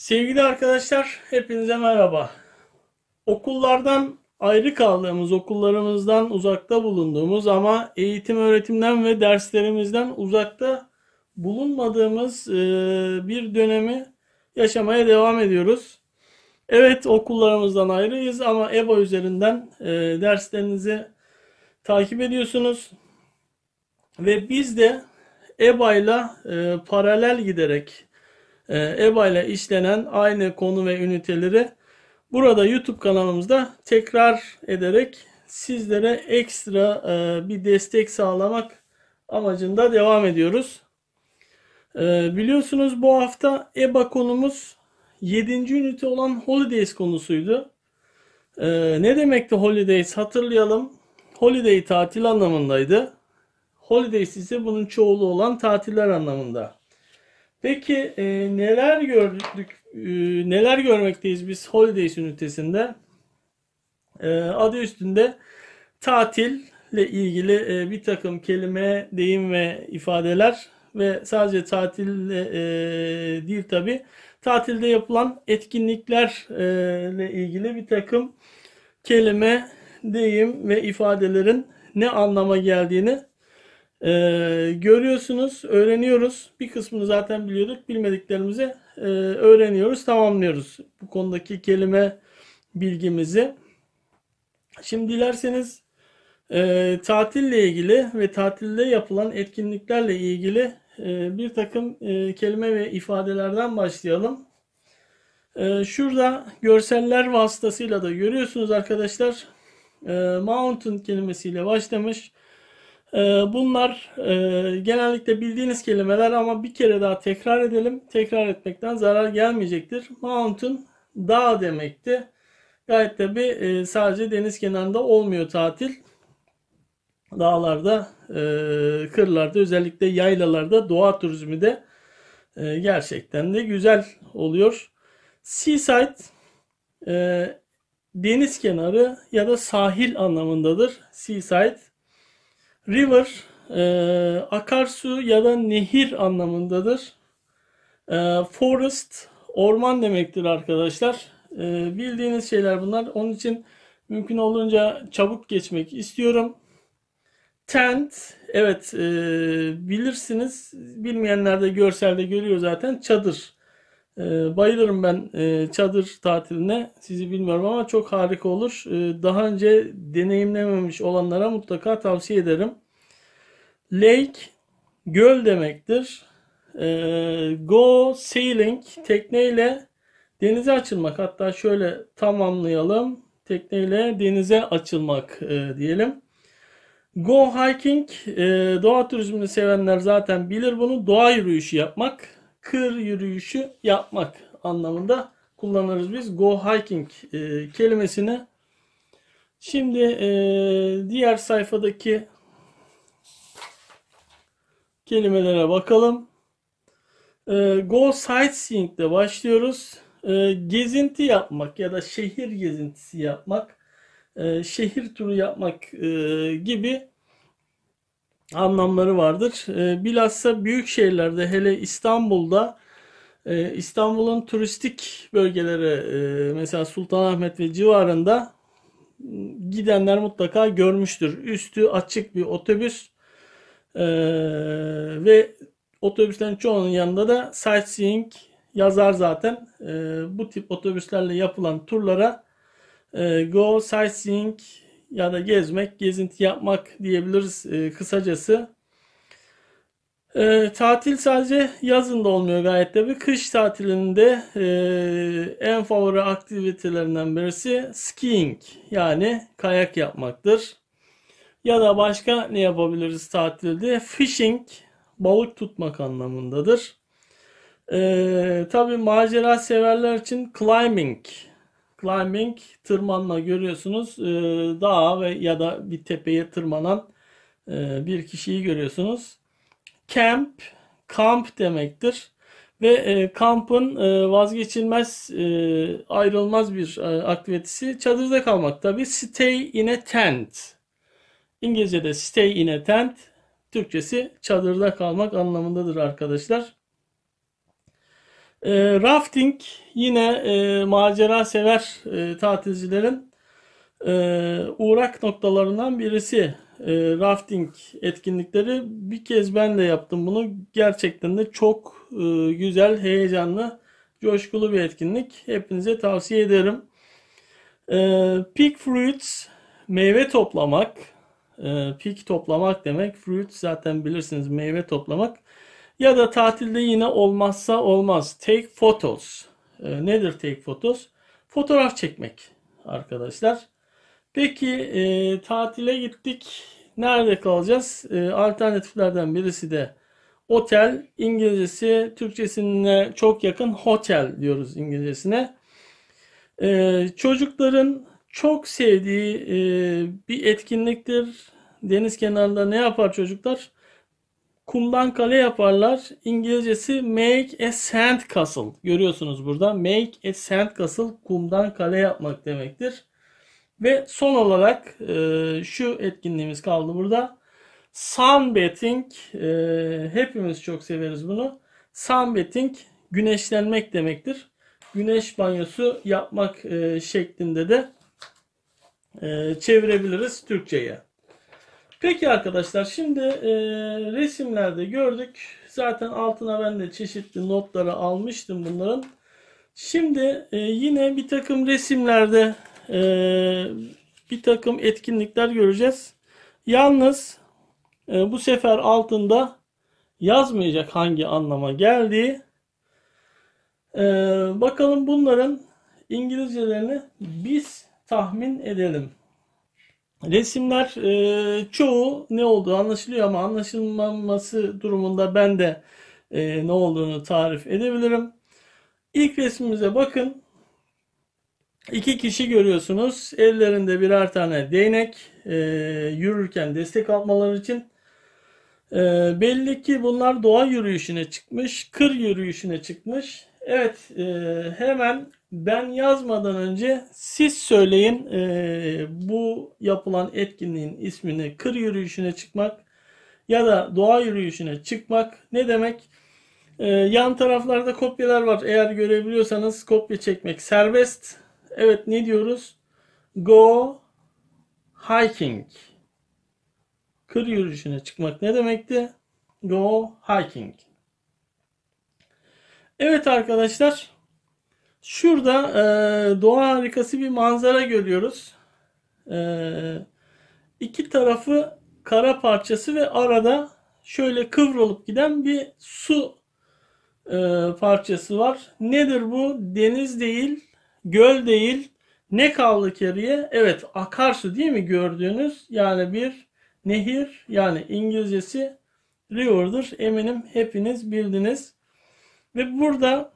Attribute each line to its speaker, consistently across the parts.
Speaker 1: Sevgili arkadaşlar, hepinize merhaba. Okullardan ayrı kaldığımız, okullarımızdan uzakta bulunduğumuz ama eğitim öğretimden ve derslerimizden uzakta bulunmadığımız e, bir dönemi yaşamaya devam ediyoruz. Evet okullarımızdan ayrıyız ama EBA üzerinden e, derslerinizi takip ediyorsunuz. Ve biz de EBA ile e, paralel giderek ee, EBA ile işlenen aynı konu ve üniteleri burada YouTube kanalımızda tekrar ederek sizlere ekstra e, bir destek sağlamak amacında devam ediyoruz. Ee, biliyorsunuz bu hafta EBA konumuz 7. ünite olan Holidays konusuydu. Ee, ne demekti Holidays hatırlayalım. Holiday tatil anlamındaydı. Holidays ise bunun çoğulu olan tatiller anlamında. Peki e, neler gördük, e, neler görmekteyiz biz Holidays ünitesinde? E, adı üstünde tatille ilgili e, bir takım kelime, deyim ve ifadeler ve sadece tatille e, değil tabi tatilde yapılan etkinliklerle e, ilgili bir takım kelime, deyim ve ifadelerin ne anlama geldiğini e, görüyorsunuz, öğreniyoruz. Bir kısmını zaten biliyorduk. Bilmediklerimizi e, öğreniyoruz, tamamlıyoruz. Bu konudaki kelime bilgimizi. Şimdi dilerseniz e, tatille ilgili ve tatilde yapılan etkinliklerle ilgili e, bir takım e, kelime ve ifadelerden başlayalım. E, şurada görseller vasıtasıyla da görüyorsunuz arkadaşlar. E, mountain kelimesiyle başlamış. Ee, bunlar e, genellikle bildiğiniz kelimeler ama bir kere daha tekrar edelim. Tekrar etmekten zarar gelmeyecektir. Mountain dağ demekti. Gayet tabi e, sadece deniz kenarında olmuyor tatil. Dağlarda, e, kırlarda özellikle yaylalarda doğa turizmi de gerçekten de güzel oluyor. Seaside deniz kenarı ya da sahil anlamındadır. Seaside River e, akarsu ya da nehir anlamındadır. E, forest orman demektir arkadaşlar. E, bildiğiniz şeyler bunlar. Onun için mümkün olduğunca çabuk geçmek istiyorum. Tent, evet e, bilirsiniz. Bilmeyenler de görselde görüyor zaten. Çadır ee, bayılırım ben e, çadır tatiline. Sizi bilmiyorum ama çok harika olur. Ee, daha önce deneyimlememiş olanlara mutlaka tavsiye ederim. Lake göl demektir. Ee, go sailing tekneyle denize açılmak. Hatta şöyle tamamlayalım. Tekneyle denize açılmak e, diyelim. Go hiking e, doğa turizmini sevenler zaten bilir bunu. Doğa yürüyüşü yapmak kır yürüyüşü yapmak anlamında kullanırız biz go hiking e, kelimesini. Şimdi e, diğer sayfadaki kelimelere bakalım. E, go sightseeing ile başlıyoruz. E, gezinti yapmak ya da şehir gezintisi yapmak, e, şehir turu yapmak e, gibi anlamları vardır. Ee, bilhassa büyük şehirlerde hele İstanbul'da e, İstanbul'un turistik bölgeleri, e, mesela Sultanahmet ve civarında gidenler mutlaka görmüştür. Üstü açık bir otobüs e, ve otobüslerin çoğunun yanında da sightseeing yazar zaten. bu tip otobüslerle yapılan turlara Go Sightseeing ya da gezmek, gezinti yapmak diyebiliriz e, kısacası. E, tatil sadece yazın da olmuyor gayet tabi. Kış tatilinde e, en favori aktivitelerinden birisi skiing yani kayak yapmaktır. Ya da başka ne yapabiliriz tatilde? Fishing balık tutmak anlamındadır. E, tabi macera severler için climbing climbing tırmanma görüyorsunuz. E, ee, dağa ve ya da bir tepeye tırmanan e, bir kişiyi görüyorsunuz. Camp, kamp demektir. Ve e, kampın e, vazgeçilmez, e, ayrılmaz bir e, aktivitesi çadırda kalmak. Tabi stay in a tent. İngilizce'de stay in a tent, Türkçesi çadırda kalmak anlamındadır arkadaşlar. E, rafting yine e, macera sever e, tatilcilerin e, uğrak noktalarından birisi. E, rafting etkinlikleri bir kez ben de yaptım bunu. Gerçekten de çok e, güzel, heyecanlı, coşkulu bir etkinlik. Hepinize tavsiye ederim. E, pick fruits, meyve toplamak. E, pick toplamak demek. Fruit zaten bilirsiniz meyve toplamak. Ya da tatilde yine olmazsa olmaz. Take photos. E, nedir take photos? Fotoğraf çekmek arkadaşlar. Peki e, tatile gittik. Nerede kalacağız? E, alternatiflerden birisi de otel. İngilizcesi Türkçesine çok yakın hotel diyoruz İngilizcesine. E, çocukların çok sevdiği e, bir etkinliktir. Deniz kenarında ne yapar çocuklar? Kumdan kale yaparlar. İngilizcesi make a sand castle. Görüyorsunuz burada. Make a sand castle kumdan kale yapmak demektir. Ve son olarak e, şu etkinliğimiz kaldı burada. Sunbathing. E, hepimiz çok severiz bunu. Sunbathing güneşlenmek demektir. Güneş banyosu yapmak e, şeklinde de e, çevirebiliriz Türkçe'ye. Peki arkadaşlar şimdi e, resimlerde gördük. Zaten altına ben de çeşitli notları almıştım bunların. Şimdi e, yine bir takım resimlerde e, bir takım etkinlikler göreceğiz. Yalnız e, bu sefer altında yazmayacak hangi anlama geldiği. E, bakalım bunların İngilizcelerini biz tahmin edelim. Resimler e, çoğu ne olduğu anlaşılıyor ama anlaşılmaması durumunda ben de e, ne olduğunu tarif edebilirim. İlk resmimize bakın. İki kişi görüyorsunuz. Ellerinde birer tane değnek e, yürürken destek almaları için. E, belli ki bunlar doğa yürüyüşüne çıkmış, kır yürüyüşüne çıkmış. Evet e, hemen ben yazmadan önce siz söyleyin e, bu yapılan etkinliğin ismini kır yürüyüşüne çıkmak ya da doğa yürüyüşüne çıkmak ne demek? E, yan taraflarda kopyalar var eğer görebiliyorsanız kopya çekmek serbest. Evet ne diyoruz? Go hiking. Kır yürüyüşüne çıkmak ne demekti? Go hiking. Evet arkadaşlar. Şurada e, doğa harikası bir manzara görüyoruz. E, iki tarafı kara parçası ve arada şöyle kıvrılıp giden bir su e, parçası var. Nedir bu? Deniz değil, göl değil. Ne kaldı geriye? Evet akarsu değil mi gördüğünüz? Yani bir nehir yani İngilizcesi river'dır. Eminim hepiniz bildiniz. Ve burada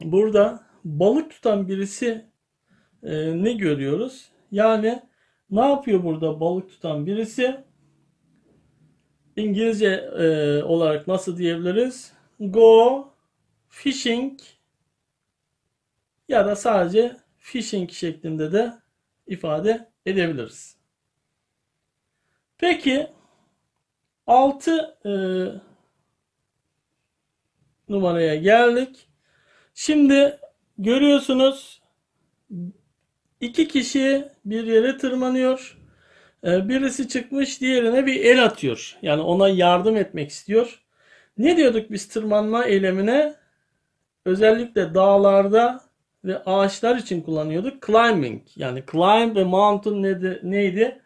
Speaker 1: burada balık tutan birisi e, ne görüyoruz? Yani ne yapıyor burada balık tutan birisi? İngilizce e, olarak nasıl diyebiliriz? Go fishing ya da sadece fishing şeklinde de ifade edebiliriz. Peki 6 numaraya geldik. Şimdi görüyorsunuz iki kişi bir yere tırmanıyor. Ee, birisi çıkmış diğerine bir el atıyor. Yani ona yardım etmek istiyor. Ne diyorduk biz tırmanma eylemine? Özellikle dağlarda ve ağaçlar için kullanıyorduk. Climbing yani climb ve mountain neydi?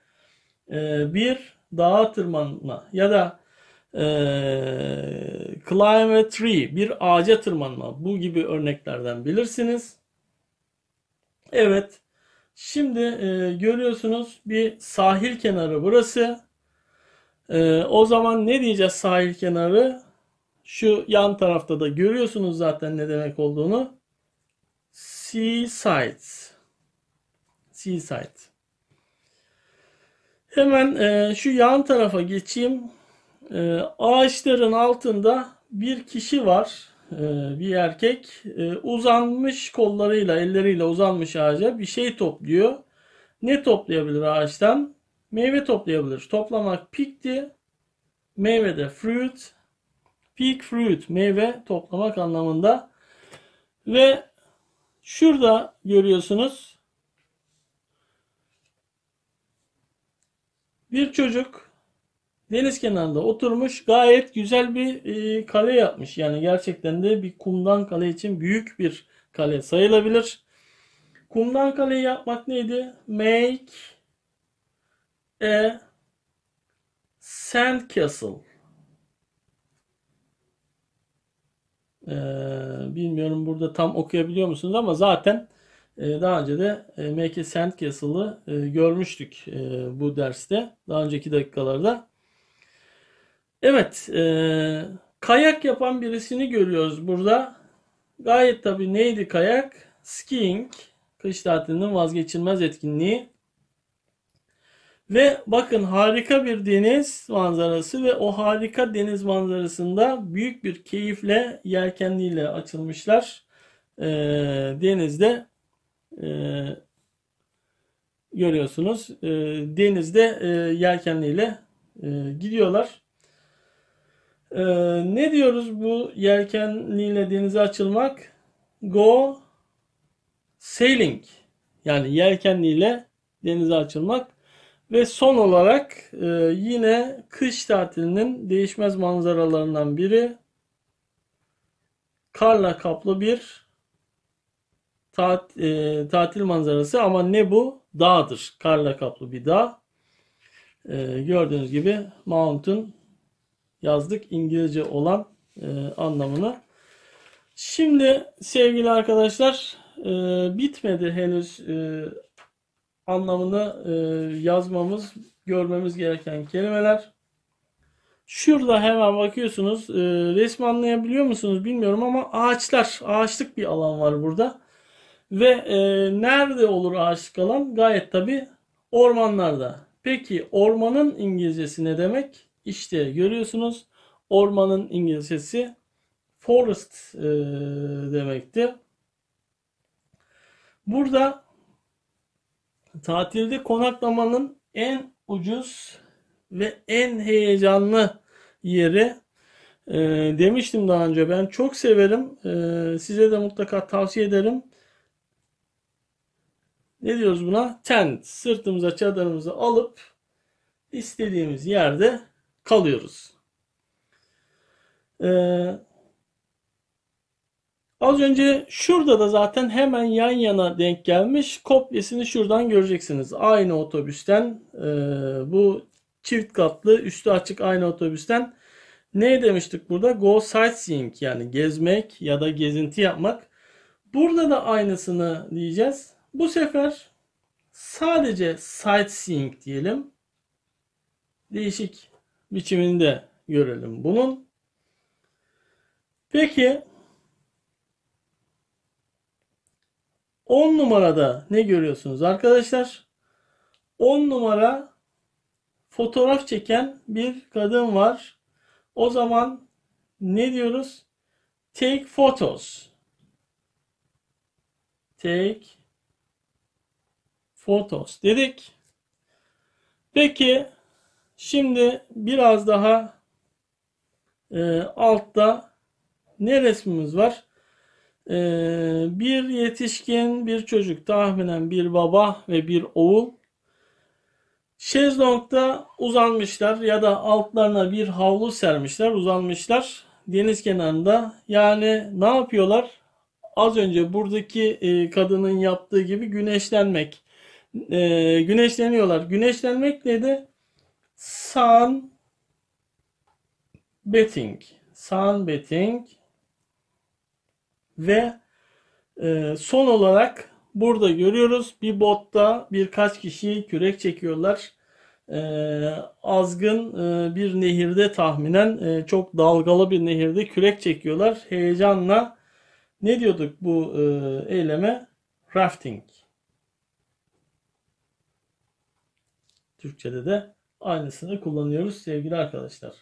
Speaker 1: Ee, bir dağa tırmanma ya da ee, climb a tree, bir ağaca tırmanma. Bu gibi örneklerden bilirsiniz. Evet. Şimdi e, görüyorsunuz bir sahil kenarı burası. E, o zaman ne diyeceğiz sahil kenarı? Şu yan tarafta da görüyorsunuz zaten ne demek olduğunu. Seaside. Seaside. Hemen e, şu yan tarafa geçeyim. E, ağaçların altında bir kişi var. E, bir erkek e, uzanmış kollarıyla, elleriyle uzanmış ağaca bir şey topluyor. Ne toplayabilir ağaçtan? Meyve toplayabilir. Toplamak pikti. Meyve de fruit. Peak fruit meyve toplamak anlamında. Ve şurada görüyorsunuz bir çocuk deniz kenarında oturmuş gayet güzel bir e, kale yapmış. Yani gerçekten de bir kumdan kale için büyük bir kale sayılabilir. Kumdan kale yapmak neydi? Make a sandcastle. Ee, bilmiyorum burada tam okuyabiliyor musunuz ama zaten e, daha önce de e, Make a Sandcastle'ı e, görmüştük bu derste. Daha önceki dakikalarda. Evet, e, kayak yapan birisini görüyoruz burada. Gayet tabii neydi kayak? Skiing, kış tatilinin vazgeçilmez etkinliği. Ve bakın harika bir deniz manzarası ve o harika deniz manzarasında büyük bir keyifle yelkenliyle açılmışlar. E, denizde e, görüyorsunuz. E, denizde e, yelkenliyle e, gidiyorlar. Ee, ne diyoruz bu yelkenliyle denize açılmak? Go sailing. Yani yelkenliyle denize açılmak. Ve son olarak e, yine kış tatilinin değişmez manzaralarından biri karla kaplı bir tat, e, tatil manzarası ama ne bu? Dağdır. Karla kaplı bir dağ. E, gördüğünüz gibi mountain yazdık. İngilizce olan e, anlamına. Şimdi sevgili arkadaşlar e, bitmedi henüz e, anlamını e, yazmamız, görmemiz gereken kelimeler. Şurada hemen bakıyorsunuz. E, resmi anlayabiliyor musunuz bilmiyorum ama ağaçlar, ağaçlık bir alan var burada. Ve e, nerede olur ağaçlık alan? Gayet tabi ormanlarda. Peki ormanın İngilizcesi ne demek? İşte görüyorsunuz ormanın İngilizcesi forest e, demekti. Burada tatilde konaklamanın en ucuz ve en heyecanlı yeri e, demiştim daha önce. Ben çok severim. E, size de mutlaka tavsiye ederim. Ne diyoruz buna? Tent. Sırtımıza çadırımızı alıp istediğimiz yerde kalıyoruz. Ee, az önce şurada da zaten hemen yan yana denk gelmiş. Kopyasını şuradan göreceksiniz. Aynı otobüsten e, bu çift katlı üstü açık aynı otobüsten ne demiştik burada? Go sightseeing yani gezmek ya da gezinti yapmak. Burada da aynısını diyeceğiz. Bu sefer sadece sightseeing diyelim. Değişik biçiminde görelim bunun. Peki 10 numarada ne görüyorsunuz arkadaşlar? 10 numara fotoğraf çeken bir kadın var. O zaman ne diyoruz? Take photos. Take photos dedik. Peki Şimdi biraz daha e, altta ne resmimiz var? E, bir yetişkin, bir çocuk, tahminen bir baba ve bir oğul. Şezlong'da uzanmışlar ya da altlarına bir havlu sermişler, uzanmışlar deniz kenarında. Yani ne yapıyorlar? Az önce buradaki e, kadının yaptığı gibi güneşlenmek. E, güneşleniyorlar. ne de Sun betting, sun betting ve e, son olarak burada görüyoruz bir botta birkaç kişi kürek çekiyorlar. E, azgın e, bir nehirde tahminen e, çok dalgalı bir nehirde kürek çekiyorlar. Heyecanla ne diyorduk bu e, eyleme? Rafting. Türkçe'de de aynısını kullanıyoruz sevgili arkadaşlar.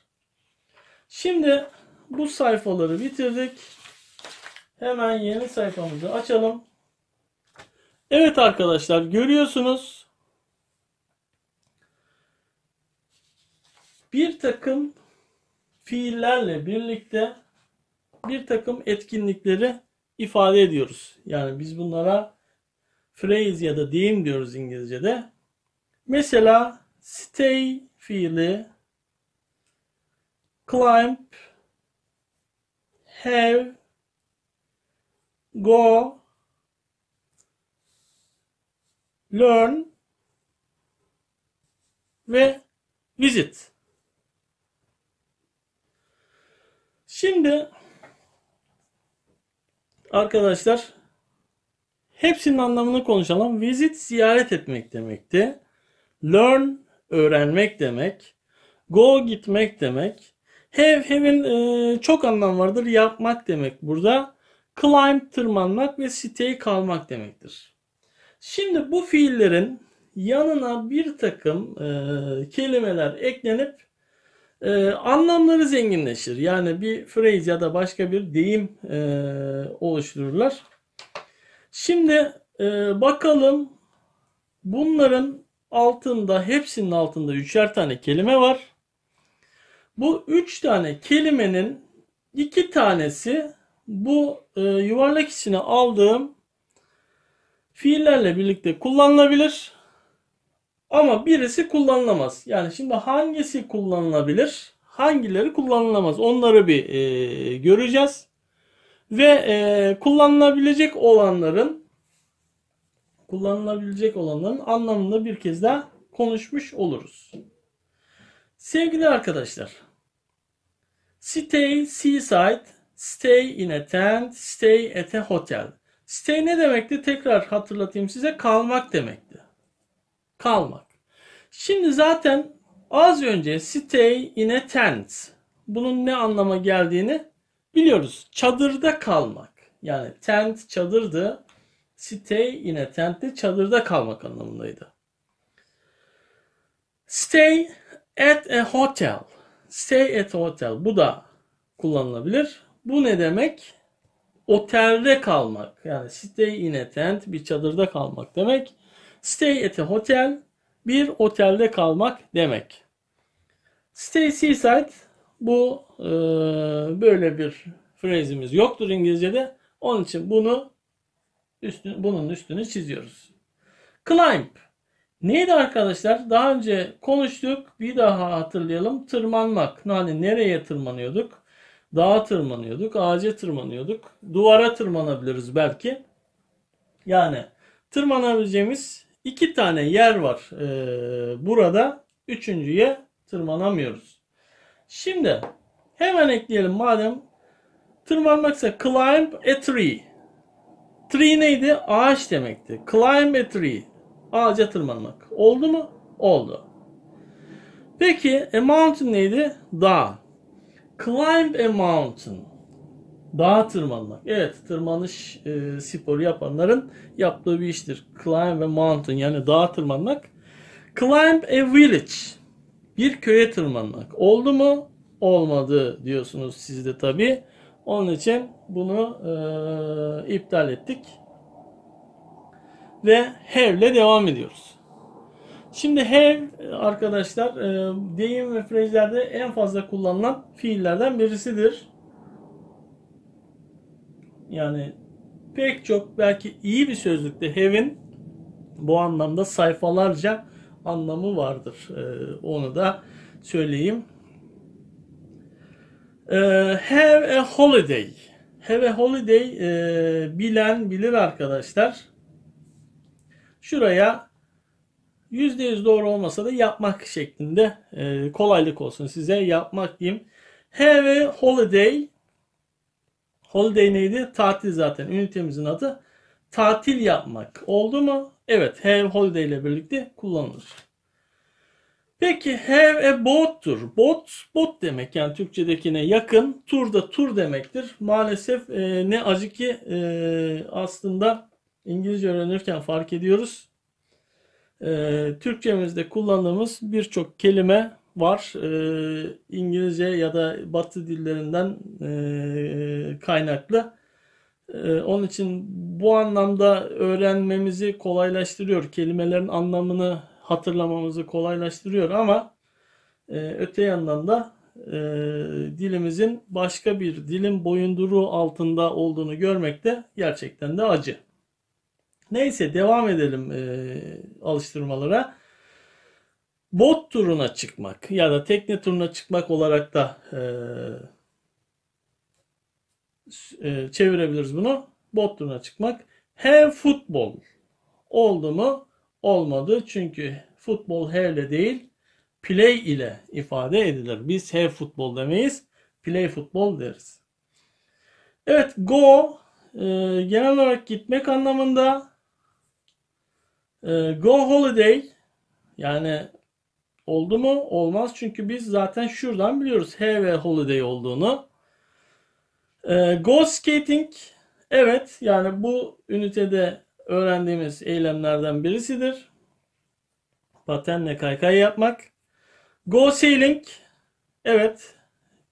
Speaker 1: Şimdi bu sayfaları bitirdik. Hemen yeni sayfamızı açalım. Evet arkadaşlar görüyorsunuz. Bir takım fiillerle birlikte bir takım etkinlikleri ifade ediyoruz. Yani biz bunlara phrase ya da deyim diyoruz İngilizce'de. Mesela stay fiili climb have go learn ve visit. Şimdi arkadaşlar hepsinin anlamını konuşalım. Visit ziyaret etmek demekti. Learn öğrenmek demek. Go gitmek demek. Have, have'in e, çok anlam vardır. Yapmak demek burada. Climb tırmanmak ve stay kalmak demektir. Şimdi bu fiillerin yanına bir takım e, kelimeler eklenip e, anlamları zenginleşir. Yani bir phrase ya da başka bir deyim e, oluştururlar. Şimdi e, bakalım bunların altında hepsinin altında üçer tane kelime var. Bu üç tane kelimenin iki tanesi bu e, yuvarlak içine aldığım fiillerle birlikte kullanılabilir. Ama birisi kullanılamaz. Yani şimdi hangisi kullanılabilir? Hangileri kullanılamaz? Onları bir e, göreceğiz. Ve e, kullanılabilecek olanların kullanılabilecek olanların anlamında bir kez daha konuşmuş oluruz. Sevgili arkadaşlar, stay seaside, stay in a tent, stay at a hotel. Stay ne demekti? Tekrar hatırlatayım size. Kalmak demekti. Kalmak. Şimdi zaten az önce stay in a tent. Bunun ne anlama geldiğini biliyoruz. Çadırda kalmak. Yani tent çadırdı. Stay yine tentte, çadırda kalmak anlamındaydı. Stay at a hotel. Stay at a hotel. Bu da kullanılabilir. Bu ne demek? Otelde kalmak. Yani stay in a tent bir çadırda kalmak demek. Stay at a hotel bir otelde kalmak demek. Stay seaside bu e, böyle bir frezimiz yoktur İngilizce'de. Onun için bunu Üstün, bunun üstünü çiziyoruz. Climb. Neydi arkadaşlar? Daha önce konuştuk. Bir daha hatırlayalım. Tırmanmak. Hani nereye tırmanıyorduk? Dağa tırmanıyorduk. Ağaca tırmanıyorduk. Duvara tırmanabiliriz belki. Yani tırmanabileceğimiz iki tane yer var. Ee, burada üçüncüye tırmanamıyoruz. Şimdi hemen ekleyelim madem tırmanmaksa climb a tree. Tree neydi? Ağaç demekti. Climb a tree. Ağaca tırmanmak. Oldu mu? Oldu. Peki a mountain neydi? Dağ. Climb a mountain. Dağa tırmanmak. Evet tırmanış e, sporu yapanların yaptığı bir iştir. Climb a mountain yani dağa tırmanmak. Climb a village. Bir köye tırmanmak. Oldu mu? Olmadı diyorsunuz siz de tabii. Onun için bunu e, iptal ettik. Ve have ile devam ediyoruz. Şimdi have arkadaşlar e, deyim ve frezlerde en fazla kullanılan fiillerden birisidir. Yani pek çok belki iyi bir sözlükte have'in bu anlamda sayfalarca anlamı vardır. E, onu da söyleyeyim. Ee, have a holiday. Have a holiday e, bilen bilir arkadaşlar. Şuraya %100 doğru olmasa da yapmak şeklinde e, kolaylık olsun size yapmak diyeyim. Have a holiday. Holiday neydi? Tatil zaten. Ünitemizin adı tatil yapmak. Oldu mu? Evet. Have holiday ile birlikte kullanılır. Peki have a boat'tur. Boat, boat demek yani Türkçedekine yakın. Tur da tur demektir. Maalesef e, ne acı ki e, aslında İngilizce öğrenirken fark ediyoruz. E, Türkçemizde kullandığımız birçok kelime var. E, İngilizce ya da Batı dillerinden e, kaynaklı. E, onun için bu anlamda öğrenmemizi kolaylaştırıyor. Kelimelerin anlamını hatırlamamızı kolaylaştırıyor ama e, öte yandan da e, dilimizin başka bir dilin boyunduruğu altında olduğunu görmek de gerçekten de acı. Neyse devam edelim e, alıştırmalara. Bot turuna çıkmak ya da tekne turuna çıkmak olarak da e, e, çevirebiliriz bunu. Bot turuna çıkmak. Hem futbol oldu mu olmadı. Çünkü futbol H ile değil play ile ifade edilir. Biz H futbol demeyiz. Play futbol deriz. Evet go e, genel olarak gitmek anlamında e, go holiday yani oldu mu? Olmaz. Çünkü biz zaten şuradan biliyoruz H ve holiday olduğunu. E, go skating evet yani bu ünitede öğrendiğimiz eylemlerden birisidir. Patenle kaykay yapmak. Go sailing. Evet.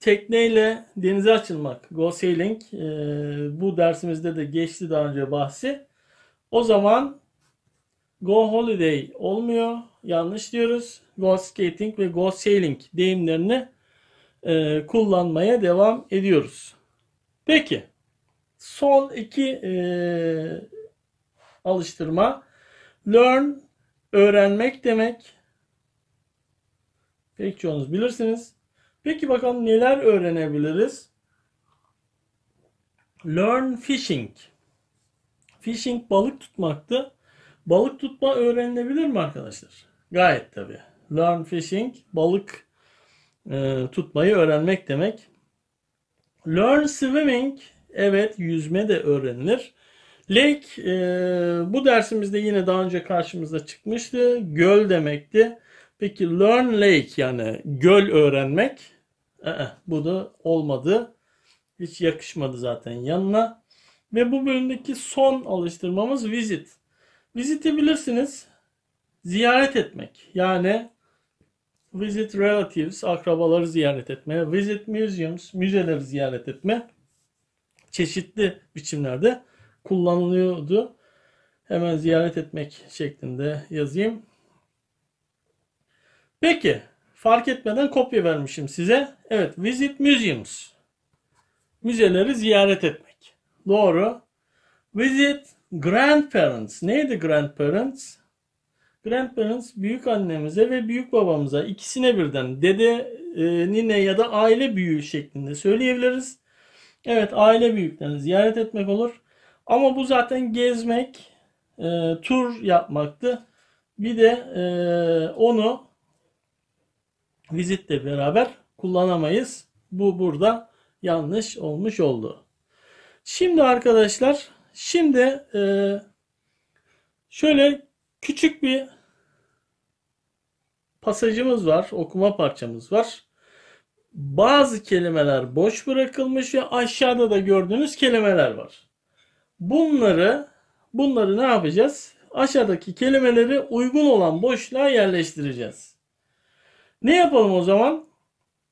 Speaker 1: Tekneyle denize açılmak. Go sailing. E, bu dersimizde de geçti daha önce bahsi. O zaman go holiday olmuyor. Yanlış diyoruz. Go skating ve go sailing deyimlerini e, kullanmaya devam ediyoruz. Peki. Son iki e, alıştırma. Learn öğrenmek demek. Pek çoğunuz bilirsiniz. Peki bakalım neler öğrenebiliriz? Learn fishing. Fishing balık tutmaktı. Balık tutma öğrenilebilir mi arkadaşlar? Gayet tabii. Learn fishing balık e, tutmayı öğrenmek demek. Learn swimming evet yüzme de öğrenilir. Lake e, bu dersimizde yine daha önce karşımıza çıkmıştı. Göl demekti. Peki learn lake yani göl öğrenmek. Ee, bu da olmadı. Hiç yakışmadı zaten yanına. Ve bu bölümdeki son alıştırmamız visit. Visit'i bilirsiniz. Ziyaret etmek. Yani visit relatives, akrabaları ziyaret etme. Visit museums, müzeleri ziyaret etme. Çeşitli biçimlerde kullanılıyordu. Hemen ziyaret etmek şeklinde yazayım. Peki fark etmeden kopya vermişim size. Evet visit museums. Müzeleri ziyaret etmek. Doğru. Visit grandparents. Neydi grandparents? Grandparents büyük annemize ve büyük babamıza ikisine birden dede, e, nine ya da aile büyüğü şeklinde söyleyebiliriz. Evet aile büyüklerini ziyaret etmek olur. Ama bu zaten gezmek, e, tur yapmaktı. Bir de e, onu vizitle beraber kullanamayız. Bu burada yanlış olmuş oldu. Şimdi arkadaşlar, şimdi e, şöyle küçük bir pasajımız var, okuma parçamız var. Bazı kelimeler boş bırakılmış ve aşağıda da gördüğünüz kelimeler var bunları bunları ne yapacağız? Aşağıdaki kelimeleri uygun olan boşluğa yerleştireceğiz. Ne yapalım o zaman?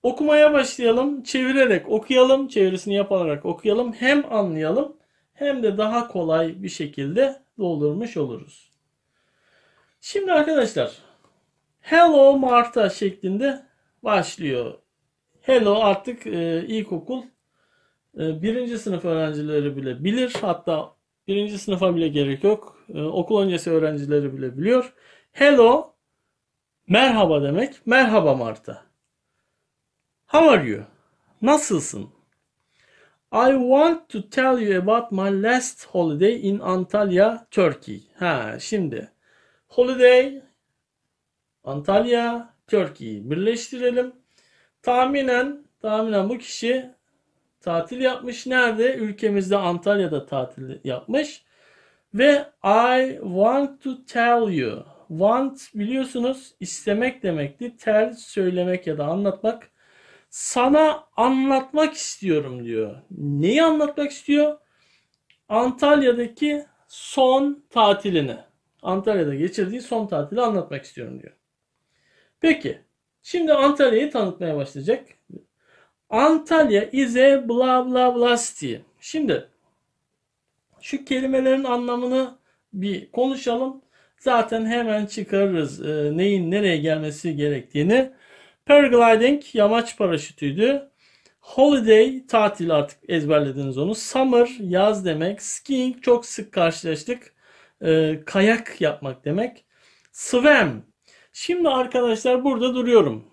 Speaker 1: Okumaya başlayalım, çevirerek okuyalım, çevirisini yaparak okuyalım. Hem anlayalım hem de daha kolay bir şekilde doldurmuş oluruz. Şimdi arkadaşlar Hello Marta şeklinde başlıyor. Hello artık e, ilkokul ee, birinci sınıf öğrencileri bile bilir. Hatta birinci sınıfa bile gerek yok. Ee, okul öncesi öğrencileri bile biliyor. Hello, merhaba demek. Merhaba Marta. How are you? Nasılsın? I want to tell you about my last holiday in Antalya, Turkey. Ha şimdi. Holiday, Antalya, Turkey. Birleştirelim. Tahminen, tahminen bu kişi tatil yapmış. Nerede? Ülkemizde Antalya'da tatil yapmış. Ve I want to tell you. Want biliyorsunuz istemek demekti. Tell söylemek ya da anlatmak. Sana anlatmak istiyorum diyor. Neyi anlatmak istiyor? Antalya'daki son tatilini. Antalya'da geçirdiği son tatili anlatmak istiyorum diyor. Peki. Şimdi Antalya'yı tanıtmaya başlayacak. Antalya is bla bla bla city. Şimdi şu kelimelerin anlamını bir konuşalım. Zaten hemen çıkarırız e, neyin nereye gelmesi gerektiğini. Paragliding yamaç paraşütüydü. Holiday tatil artık ezberlediniz onu. Summer yaz demek. Skiing çok sık karşılaştık. E, kayak yapmak demek. Swim. Şimdi arkadaşlar burada duruyorum.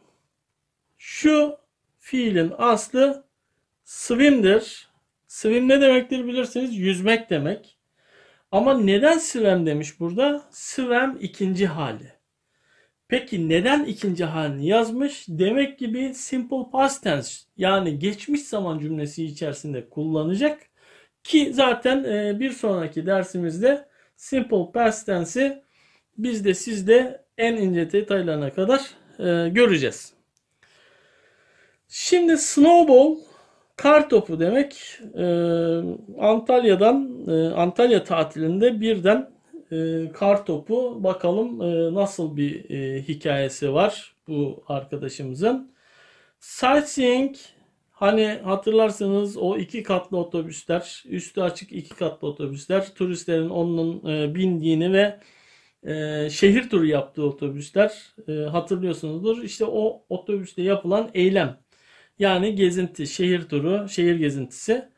Speaker 1: Şu Fiilin aslı swim'dir. Swim ne demektir bilirsiniz? Yüzmek demek. Ama neden swim demiş burada? Swim ikinci hali. Peki neden ikinci halini yazmış? Demek ki bir simple past tense yani geçmiş zaman cümlesi içerisinde kullanacak. Ki zaten e, bir sonraki dersimizde simple past tense'i biz de siz de en ince detaylarına kadar e, göreceğiz. Şimdi snowball kar topu demek. E, Antalya'dan e, Antalya tatilinde birden e, kar topu bakalım e, nasıl bir e, hikayesi var bu arkadaşımızın. Sightseeing hani hatırlarsınız o iki katlı otobüsler, üstü açık iki katlı otobüsler, turistlerin onun e, bindiğini ve e, şehir turu yaptığı otobüsler e, hatırlıyorsunuzdur. İşte o otobüste yapılan eylem yani gezinti, şehir turu, şehir gezintisi.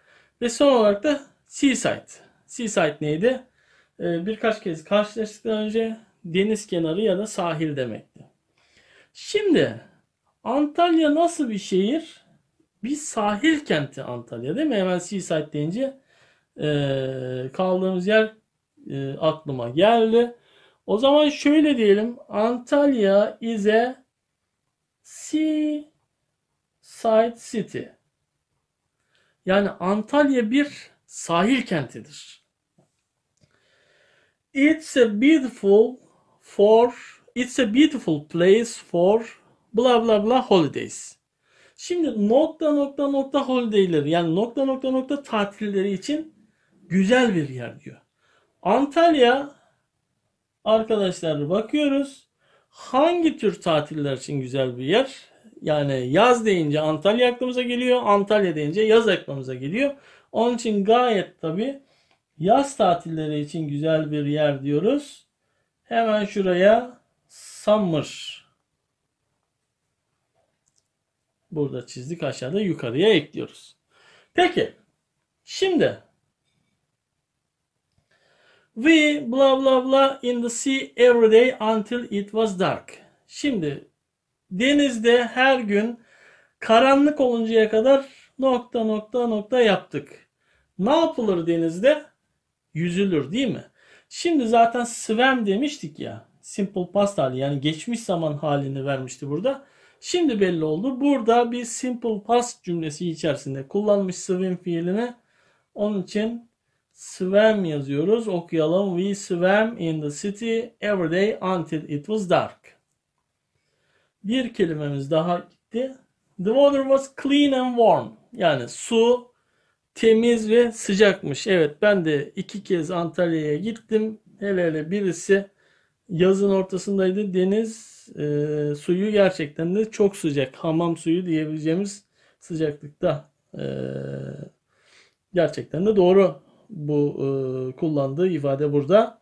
Speaker 1: Ve son olarak da seaside. Seaside neydi? Ee, birkaç kez karşılaştıktan önce deniz kenarı ya da sahil demekti. Şimdi Antalya nasıl bir şehir? Bir sahil kenti Antalya değil mi? Hemen seaside deyince ee, kaldığımız yer ee, aklıma geldi. O zaman şöyle diyelim. Antalya is a sea Side City. Yani Antalya bir sahil kentidir. It's a beautiful for It's a beautiful place for bla bla bla holidays. Şimdi nokta nokta nokta holidayleri yani nokta nokta nokta tatilleri için güzel bir yer diyor. Antalya arkadaşlar bakıyoruz hangi tür tatiller için güzel bir yer? Yani yaz deyince Antalya aklımıza geliyor. Antalya deyince yaz aklımıza geliyor. Onun için gayet tabi yaz tatilleri için güzel bir yer diyoruz. Hemen şuraya summer burada çizdik aşağıda yukarıya ekliyoruz. Peki şimdi we blah blah blah in the sea every day until it was dark. Şimdi denizde her gün karanlık oluncaya kadar nokta nokta nokta yaptık. Ne yapılır denizde? Yüzülür değil mi? Şimdi zaten swim demiştik ya. Simple past hali yani geçmiş zaman halini vermişti burada. Şimdi belli oldu. Burada bir simple past cümlesi içerisinde kullanmış swim fiilini. Onun için swam yazıyoruz. Okuyalım. We swam in the city every day until it was dark. Bir kelimemiz daha gitti. The water was clean and warm. Yani su temiz ve sıcakmış. Evet ben de iki kez Antalya'ya gittim. Hele hele birisi yazın ortasındaydı. Deniz e, suyu gerçekten de çok sıcak. Hamam suyu diyebileceğimiz sıcaklıkta. E, gerçekten de doğru bu e, kullandığı ifade burada.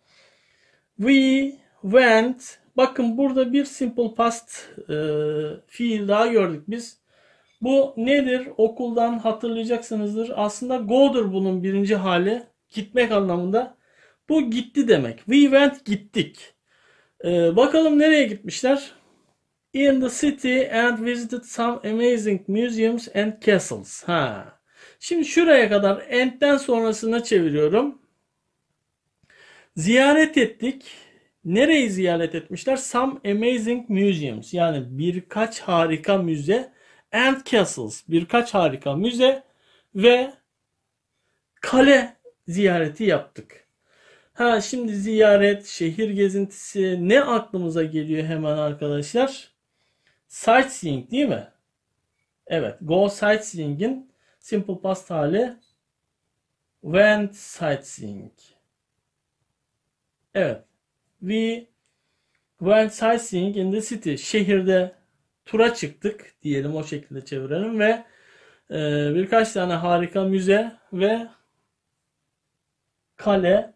Speaker 1: We went Bakın burada bir simple past e, fiil daha gördük biz. Bu nedir? Okuldan hatırlayacaksınızdır. Aslında go'dur bunun birinci hali. Gitmek anlamında. Bu gitti demek. We went gittik. Ee, bakalım nereye gitmişler? In the city and visited some amazing museums and castles. Ha. Şimdi şuraya kadar end'den sonrasına çeviriyorum. Ziyaret ettik Nereyi ziyaret etmişler? Some amazing museums yani birkaç harika müze and castles birkaç harika müze ve kale ziyareti yaptık. Ha şimdi ziyaret, şehir gezintisi ne aklımıza geliyor hemen arkadaşlar? Sightseeing değil mi? Evet, go sightseeing'in simple past hali went sightseeing. Evet we went sightseeing in the city. Şehirde tura çıktık diyelim o şekilde çevirelim ve e, birkaç tane harika müze ve kale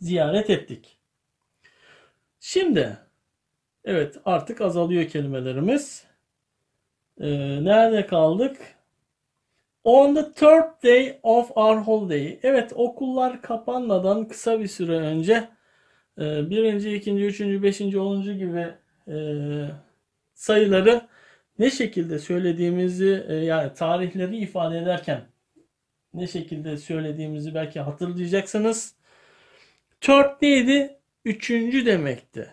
Speaker 1: ziyaret ettik. Şimdi evet artık azalıyor kelimelerimiz. E, nerede kaldık? On the third day of our holiday. Evet okullar kapanmadan kısa bir süre önce ee, birinci, ikinci, üçüncü, beşinci, onuncu gibi e, sayıları ne şekilde söylediğimizi e, yani tarihleri ifade ederken ne şekilde söylediğimizi belki hatırlayacaksınız. Tört neydi? Üçüncü demekti.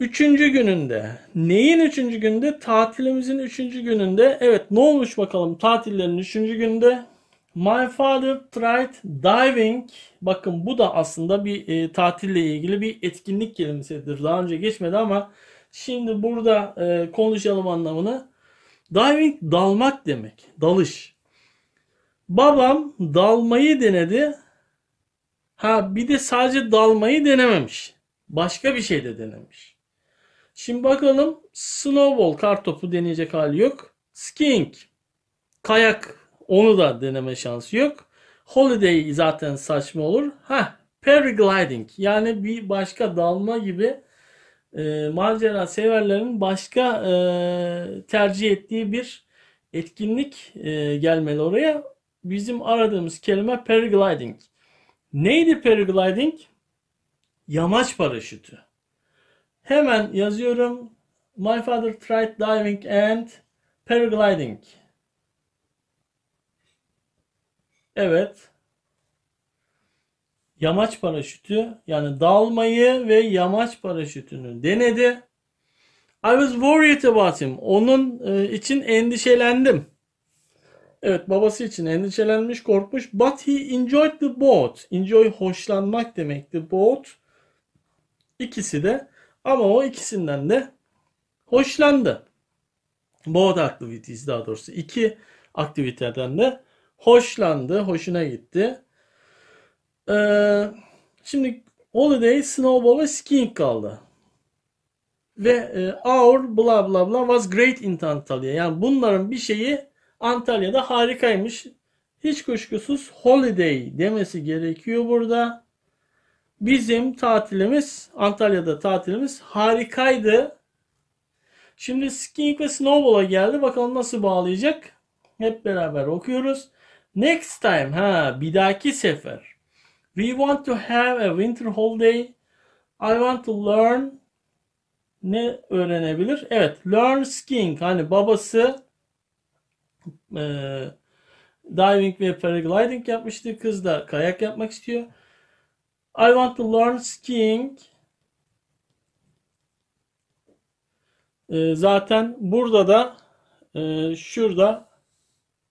Speaker 1: Üçüncü gününde. Neyin üçüncü günde? Tatilimizin üçüncü gününde. Evet ne olmuş bakalım tatillerin üçüncü günde? My father tried diving. Bakın bu da aslında bir e, tatille ilgili bir etkinlik kelimesidir. Daha önce geçmedi ama şimdi burada e, konuşalım anlamını. Diving dalmak demek. Dalış. Babam dalmayı denedi. Ha bir de sadece dalmayı denememiş. Başka bir şey de denemiş. Şimdi bakalım snowball kartopu deneyecek hali yok. Skiing. Kayak onu da deneme şansı yok. Holiday zaten saçma olur. Ha, paragliding yani bir başka dalma gibi e, macera severlerin başka e, tercih ettiği bir etkinlik e, gelmeli oraya. Bizim aradığımız kelime paragliding. Neydi paragliding? Yamaç paraşütü. Hemen yazıyorum. My father tried diving and paragliding. Evet. Yamaç paraşütü yani dalmayı ve yamaç paraşütünü denedi. I was worried about him. Onun e, için endişelendim. Evet babası için endişelenmiş, korkmuş. But he enjoyed the boat. Enjoy hoşlanmak demekti. Boat İkisi de ama o ikisinden de hoşlandı. Boat activities daha doğrusu iki aktiviteden de hoşlandı, hoşuna gitti. Ee, şimdi Holiday, Snowball ve Skiing kaldı. Ve e, our bla bla bla was great in Antalya. Yani bunların bir şeyi Antalya'da harikaymış. Hiç kuşkusuz holiday demesi gerekiyor burada. Bizim tatilimiz Antalya'da tatilimiz harikaydı. Şimdi skiing ve snowball'a geldi. Bakalım nasıl bağlayacak. Hep beraber okuyoruz. Next time ha bir dahaki sefer. We want to have a winter holiday. I want to learn ne öğrenebilir? Evet, learn skiing. Hani babası e, diving ve paragliding yapmıştı. Kız da kayak yapmak istiyor. I want to learn skiing. E, zaten burada da e, şurada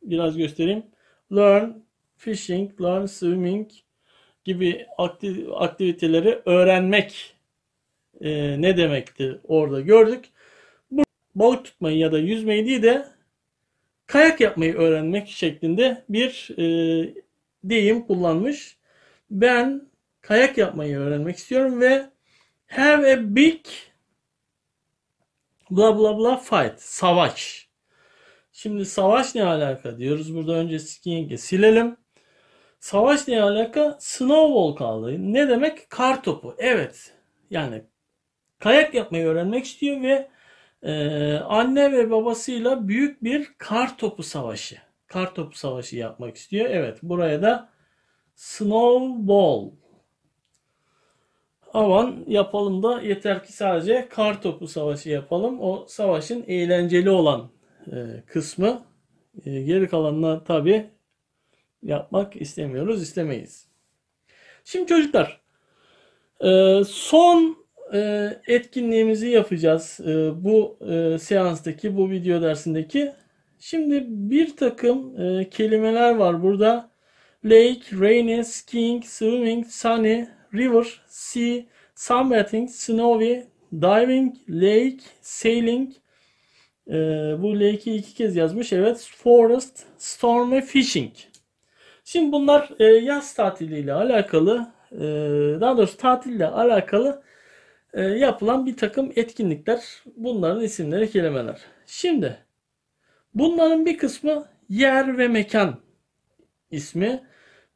Speaker 1: biraz göstereyim learn fishing, learn swimming gibi aktiviteleri öğrenmek e, ne demekti orada gördük. Bu balık tutmayı ya da yüzmeyi değil de kayak yapmayı öğrenmek şeklinde bir e, deyim kullanmış. Ben kayak yapmayı öğrenmek istiyorum ve have a big bla bla bla fight savaş Şimdi savaş ne alaka diyoruz. Burada önce skiing'i silelim. Savaş ne alaka? Snowball kaldı. Ne demek? Kar topu. Evet. Yani kayak yapmayı öğrenmek istiyor ve e, anne ve babasıyla büyük bir kar topu savaşı. Kar topu savaşı yapmak istiyor. Evet. Buraya da snowball aman yapalım da yeter ki sadece kar topu savaşı yapalım. O savaşın eğlenceli olan e, kısmı. E, geri kalanına tabi yapmak istemiyoruz, istemeyiz. Şimdi çocuklar e, son etkinliğimizi yapacağız. Bu seanstaki, bu video dersindeki. Şimdi bir takım kelimeler var burada. Lake, rainy, skiing, swimming, sunny, river, sea, sunbathing, snowy, diving, lake, sailing, e, bu L2 iki kez yazmış. Evet. Forest, storm ve fishing. Şimdi bunlar e, yaz tatiliyle alakalı e, daha doğrusu tatille alakalı e, yapılan bir takım etkinlikler. Bunların isimleri kelimeler. Şimdi bunların bir kısmı yer ve mekan ismi.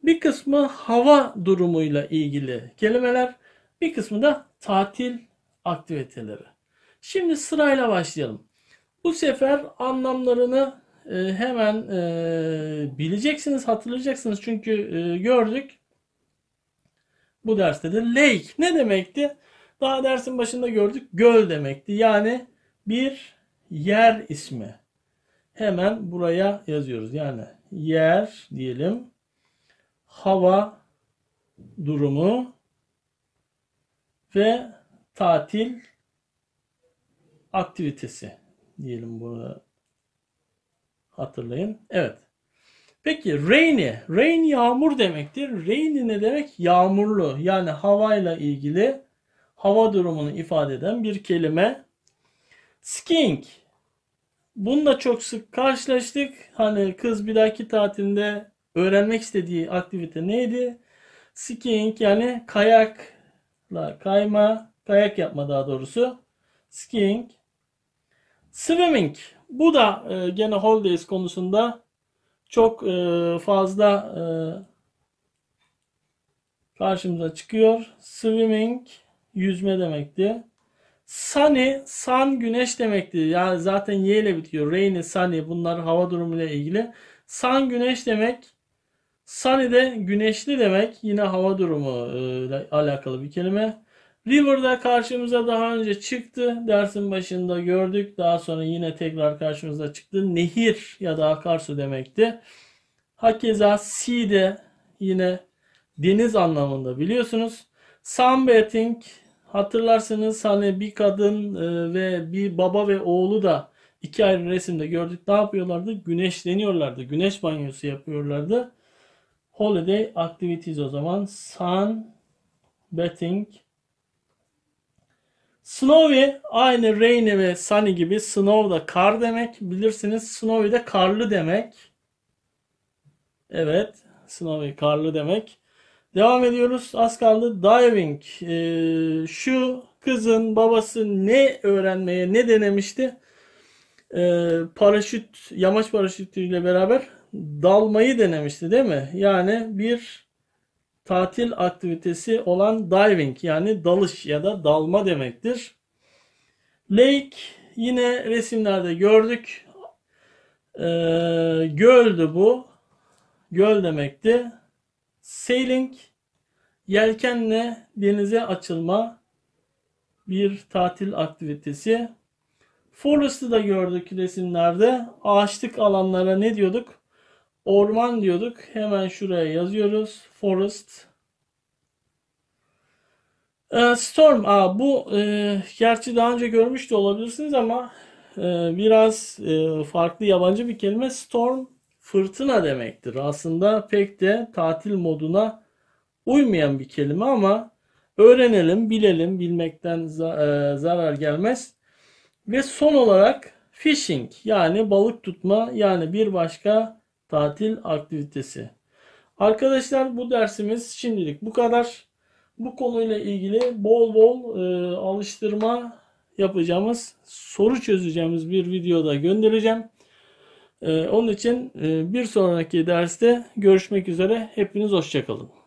Speaker 1: Bir kısmı hava durumuyla ilgili kelimeler. Bir kısmı da tatil aktiviteleri. Şimdi sırayla başlayalım. Bu sefer anlamlarını e, hemen e, bileceksiniz, hatırlayacaksınız. Çünkü e, gördük bu derste de lake ne demekti? Daha dersin başında gördük göl demekti. Yani bir yer ismi. Hemen buraya yazıyoruz. Yani yer diyelim. Hava durumu ve tatil aktivitesi diyelim bunu hatırlayın. Evet. Peki rainy. Rain yağmur demektir. Rainy ne demek? Yağmurlu. Yani havayla ilgili hava durumunu ifade eden bir kelime. Skink. Bununla çok sık karşılaştık. Hani kız bir dahaki tatilinde öğrenmek istediği aktivite neydi? Skiing yani kayakla kayma, kayak yapma daha doğrusu. Skiing Swimming. Bu da e, gene holidays konusunda çok e, fazla e, karşımıza çıkıyor. Swimming yüzme demekti. Sunny, sun güneş demekti. Yani zaten y ile bitiyor. Rainy, sunny bunlar hava durumu ile ilgili. Sun güneş demek. Sunny de güneşli demek. Yine hava durumu e, ile alakalı bir kelime. River'da karşımıza daha önce çıktı. Dersin başında gördük. Daha sonra yine tekrar karşımıza çıktı. Nehir ya da akarsu demekti. Hakeza sea de yine deniz anlamında biliyorsunuz. Sunbathing hatırlarsınız hani bir kadın e, ve bir baba ve oğlu da iki ayrı resimde gördük. Ne yapıyorlardı? Güneşleniyorlardı. Güneş banyosu yapıyorlardı. Holiday activities o zaman sun bathing Snowy aynı rainy ve sunny gibi snow da kar demek. Bilirsiniz snowy de karlı demek. Evet snowy karlı demek. Devam ediyoruz. Az kaldı diving. Ee, şu kızın babası ne öğrenmeye ne denemişti? Ee, paraşüt, yamaç paraşütüyle beraber dalmayı denemişti değil mi? Yani bir tatil aktivitesi olan diving yani dalış ya da dalma demektir. Lake yine resimlerde gördük. Ee, göldü bu. Göl demekti. Sailing yelkenle denize açılma bir tatil aktivitesi. Forest'ı da gördük resimlerde. Ağaçlık alanlara ne diyorduk? Orman diyorduk. Hemen şuraya yazıyoruz. Forest. Ee, Storm. Aa, bu e, gerçi daha önce görmüş de olabilirsiniz ama e, biraz e, farklı yabancı bir kelime. Storm fırtına demektir. Aslında pek de tatil moduna uymayan bir kelime ama öğrenelim, bilelim, bilmekten e, zarar gelmez. Ve son olarak fishing yani balık tutma yani bir başka tatil aktivitesi. Arkadaşlar bu dersimiz şimdilik bu kadar. Bu konuyla ilgili bol bol e, alıştırma yapacağımız, soru çözeceğimiz bir videoda göndereceğim. E, onun için e, bir sonraki derste görüşmek üzere. Hepiniz hoşçakalın.